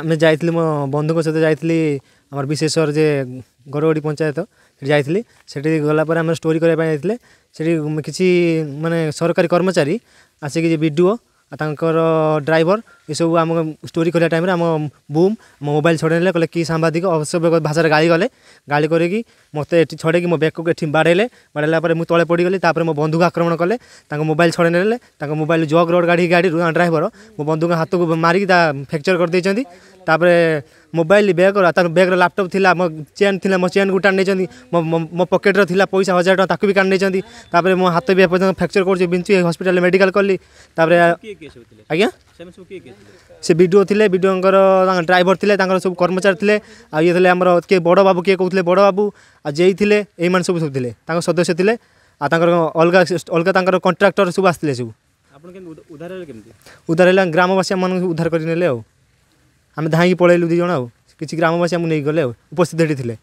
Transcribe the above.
ଆମେ ଯାଇଥିଲୁ ମୋ ବନ୍ଧୁଙ୍କ ସହିତ ଯାଇଥିଲି ଆମର ବିଶେଷର ଯେ ଗରଗଡ଼ି ପଞ୍ଚାୟତ ସେଠି ଯାଇଥିଲି ସେଠି ଗଲା ପରେ ଆମେ ଷ୍ଟୋରି କରିବା ପାଇଁ ଯାଇଥିଲେ ସେଠି କିଛି ମାନେ ସରକାରୀ କର୍ମଚାରୀ ଆସିକି ଯେ ବି ଡ଼ି ଓ ତାଙ୍କର ଡ୍ରାଇଭର ଏସବୁ ଆମ ଷ୍ଟୋରି କରିବା ଟାଇମ୍ରେ ଆମ ବୁମ୍ ମୋ ମୋବାଇଲ୍ ଛଡ଼େଇ ନେଲେ କହିଲେ କି ସାମ୍ବାଦିକ ଅସଭ୍ୟ ଭାଷାରେ ଗାଳି କଲେ ଗାଳି କରିକି ମୋତେ ଏଠି ଛଡ଼େଇକି ମୋ ବେକକୁ ଏଠି ବାଡ଼େଇଲେ ବାଡ଼େଇଲା ପରେ ମୁଁ ତଳେ ପଡ଼ିଗଲି ତାପରେ ମୋ ବନ୍ଧୁକୁ ଆକ୍ରମଣ କଲେ ତାଙ୍କ ମୋବାଇଲ୍ ଛଡ଼େଇ ନେଲେ ତାଙ୍କ ମୋବାଇଲ୍ ଜଗ୍ ରୋଡ଼ ଗାଡ଼ି ଗାଡ଼ିରୁ ଡ୍ରାଇଭର ମୋ ବନ୍ଧୁଙ୍କ ହାତକୁ ମାରିକି ତା ଫ୍ରାକ୍ଚର୍ କରିଦେଇଛନ୍ତି ତାପରେ ମୋବାଇଲ ବ୍ୟାଗ୍ର ତାଙ୍କ ବ୍ୟାଗ୍ର ଲାପଟପ୍ ଥିଲା ମୋ ଚେନ୍ ଥିଲା ମୋ ଚେନ୍ ଗୋଟା ନେଇଛନ୍ତି ମୋ ପକେଟ୍ର ଥିଲା ପଇସା ହଜାର ଟଙ୍କା ତାକୁ ବି କାଢ଼ି ନେଇଛନ୍ତି ତାପରେ ମୋ ହାତ ବି ଏପର୍ଯ୍ୟନ୍ତ ଫ୍ରାକ୍ଚର୍ କରୁଛି ବିଞ୍ଚୁ ହସ୍ପିଟାଲରେ ମେଡ଼ିକାଲ କଲି ତାପରେ ଆଜ୍ଞା ସେ ବିଡ଼ିଓ ଥିଲେ ବିଡ଼ିଓଙ୍କର ତାଙ୍କ ଡ୍ରାଇଭର ଥିଲେ ତାଙ୍କର ସବୁ କର୍ମଚାରୀ ଥିଲେ ଆଉ ଇଏ ଥିଲେ ଆମର କିଏ ବଡ଼ ବାବୁ କିଏ କହୁଥିଲେ ବଡ଼ ବାବୁ ଆଉ ଜେଇ ଥିଲେ ଏଇମାନେ ସବୁ ସବୁ ଥିଲେ ତାଙ୍କ ସଦସ୍ୟ ଥିଲେ ଆଉ ତାଙ୍କର ଅଲଗା ଅଲଗା ତାଙ୍କର କଣ୍ଟ୍ରାକ୍ଟର ସବୁ ଆସିଥିଲେ ସବୁ ଉଦ୍ଧାର ହେଲା ଗ୍ରାମବାସୀ ମାନଙ୍କୁ ଉଦ୍ଧାର କରିନେଲେ ଆଉ ଆମେ ଧାଇଁକି ପଳେଇଲୁ ଦୁଇ ଜଣ ଆଉ କିଛି ଗ୍ରାମବାସୀ ଆମକୁ ନେଇକି ଗଲେ ଆଉ ଉପସ୍ଥିତ ହେଠି ଥିଲେ